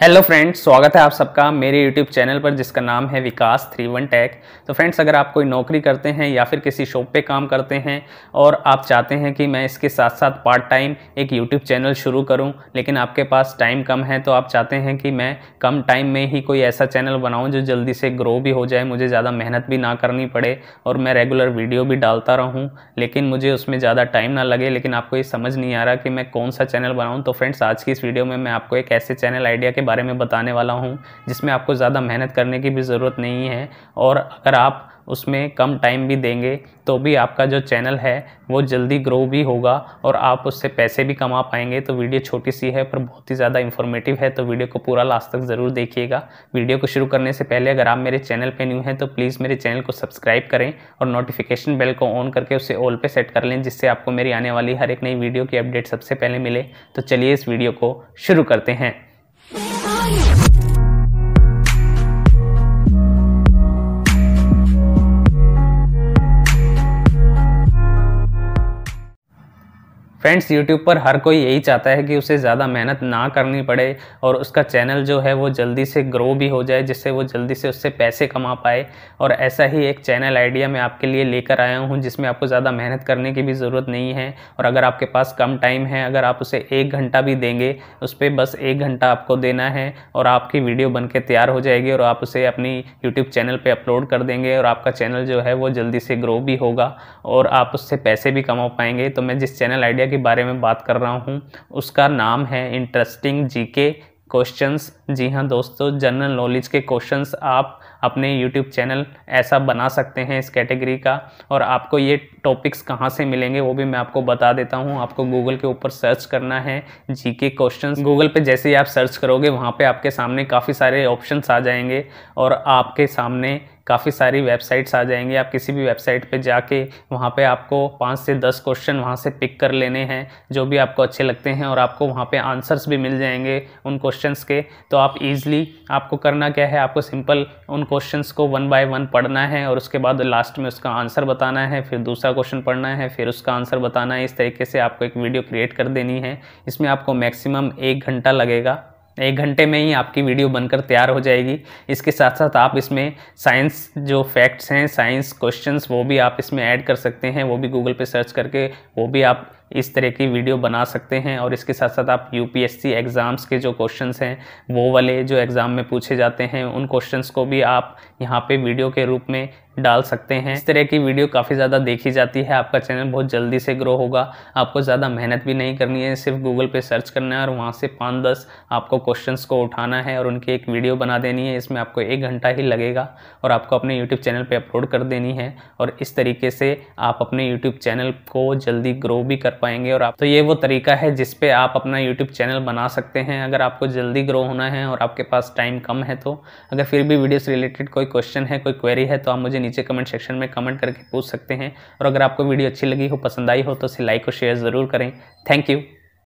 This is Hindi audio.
हेलो फ्रेंड्स स्वागत है आप सबका मेरे यूट्यूब चैनल पर जिसका नाम है विकास थ्री वन टैक तो फ्रेंड्स अगर आप कोई नौकरी करते हैं या फिर किसी शॉप पे काम करते हैं और आप चाहते हैं कि मैं इसके साथ साथ पार्ट टाइम एक यूट्यूब चैनल शुरू करूं लेकिन आपके पास टाइम कम है तो आप चाहते हैं कि मैं कम टाइम में ही कोई ऐसा चैनल बनाऊँ जो जल्दी से ग्रो भी हो जाए मुझे ज़्यादा मेहनत भी ना करनी पड़े और मैं रेगुलर वीडियो भी डालता रहूँ लेकिन मुझे उसमें ज़्यादा टाइम ना लगे लेकिन आपको ये समझ नहीं आ रहा कि मैं कौन सा चैनल बनाऊँ तो फ्रेंड्स आज की इस वीडियो में मैं आपको एक ऐसे चैनल आइडिया के बारे में बताने वाला हूँ जिसमें आपको ज़्यादा मेहनत करने की भी ज़रूरत नहीं है और अगर आप उसमें कम टाइम भी देंगे तो भी आपका जो चैनल है वो जल्दी ग्रो भी होगा और आप उससे पैसे भी कमा पाएंगे तो वीडियो छोटी सी है पर बहुत ही ज़्यादा इन्फॉर्मेटिव है तो वीडियो को पूरा लास्ट तक ज़रूर देखिएगा वीडियो को शुरू करने से पहले अगर आप मेरे चैनल पे न्यू हैं तो प्लीज़ मेरे चैनल को सब्सक्राइब करें और नोटिफिकेशन बेल को ऑन करके उसे ऑल पर सेट कर लें जिससे आपको मेरी आने वाली हर एक नई वीडियो की अपडेट सबसे पहले मिले तो चलिए इस वीडियो को शुरू करते हैं फ्रेंड्स यूट्यूब पर हर कोई यही चाहता है कि उसे ज़्यादा मेहनत ना करनी पड़े और उसका चैनल जो है वो जल्दी से ग्रो भी हो जाए जिससे वो जल्दी से उससे पैसे कमा पाए और ऐसा ही एक चैनल आइडिया मैं आपके लिए लेकर आया हूँ जिसमें आपको ज़्यादा मेहनत करने की भी ज़रूरत नहीं है और अगर आपके पास कम टाइम है अगर आप उसे एक घंटा भी देंगे उस पर बस एक घंटा आपको देना है और आपकी वीडियो बन के तैयार हो जाएगी और आप उसे अपनी यूट्यूब चैनल पर अपलोड कर देंगे और आपका चैनल जो है वो जल्दी से ग्रो भी होगा और आप उससे पैसे भी कमा पाएंगे तो मैं जिस चैनल आइडिया की के बारे में बात कर रहा हूँ उसका नाम है इंटरेस्टिंग जी के क्वेश्चंस जी हाँ दोस्तों जनरल नॉलेज के क्वेश्चंस आप अपने यूट्यूब चैनल ऐसा बना सकते हैं इस कैटेगरी का और आपको ये टॉपिक्स कहाँ से मिलेंगे वो भी मैं आपको बता देता हूँ आपको गूगल के ऊपर सर्च करना है जी के क्वेश्चन गूगल पर जैसे ही आप सर्च करोगे वहाँ पर आपके सामने काफ़ी सारे ऑप्शंस आ जाएंगे और आपके सामने काफ़ी सारी वेबसाइट्स आ जाएंगी आप किसी भी वेबसाइट पे जाके वहाँ पे आपको पाँच से दस क्वेश्चन वहाँ से पिक कर लेने हैं जो भी आपको अच्छे लगते हैं और आपको वहाँ पे आंसर्स भी मिल जाएंगे उन क्वेश्चंस के तो आप इजीली आपको करना क्या है आपको सिंपल उन क्वेश्चन को वन बाय वन पढ़ना है और उसके बाद लास्ट में उसका आंसर बताना है फिर दूसरा क्वेश्चन पढ़ना है फिर उसका आंसर बताना है इस तरीके से आपको एक वीडियो क्रिएट कर देनी है इसमें आपको मैक्सिमम एक घंटा लगेगा एक घंटे में ही आपकी वीडियो बनकर तैयार हो जाएगी इसके साथ साथ आप इसमें साइंस जो फैक्ट्स हैं साइंस क्वेश्चंस वो भी आप इसमें ऐड कर सकते हैं वो भी गूगल पे सर्च करके वो भी आप इस तरह की वीडियो बना सकते हैं और इसके साथ साथ आप यू एग्ज़ाम्स के जो क्वेश्चंस हैं वो वाले जो एग्ज़ाम में पूछे जाते हैं उन क्वेश्चंस को भी आप यहाँ पे वीडियो के रूप में डाल सकते हैं इस तरह की वीडियो काफ़ी ज़्यादा देखी जाती है आपका चैनल बहुत जल्दी से ग्रो होगा आपको ज़्यादा मेहनत भी नहीं करनी है सिर्फ गूगल पे सर्च करना है और वहाँ से पाँच दस आपको क्वेश्चंस को उठाना है और उनकी एक वीडियो बना देनी है इसमें आपको एक घंटा ही लगेगा और आपको अपने यूट्यूब चैनल पर अपलोड कर देनी है और इस तरीके से आप अपने यूट्यूब चैनल को जल्दी ग्रो भी कर पाएंगे और आप तो ये वो तरीका है जिसपे आप अपना यूट्यूब चैनल बना सकते हैं अगर आपको जल्दी ग्रो होना है और आपके पास टाइम कम है तो अगर फिर भी वीडियो से रिलेटेड कोई क्वेश्चन है कोई क्वेरी है तो आप मुझे नीचे कमेंट सेक्शन में कमेंट करके पूछ सकते हैं और अगर आपको वीडियो अच्छी लगी हो पसंद आई हो तो इसे लाइक और शेयर ज़रूर करें थैंक यू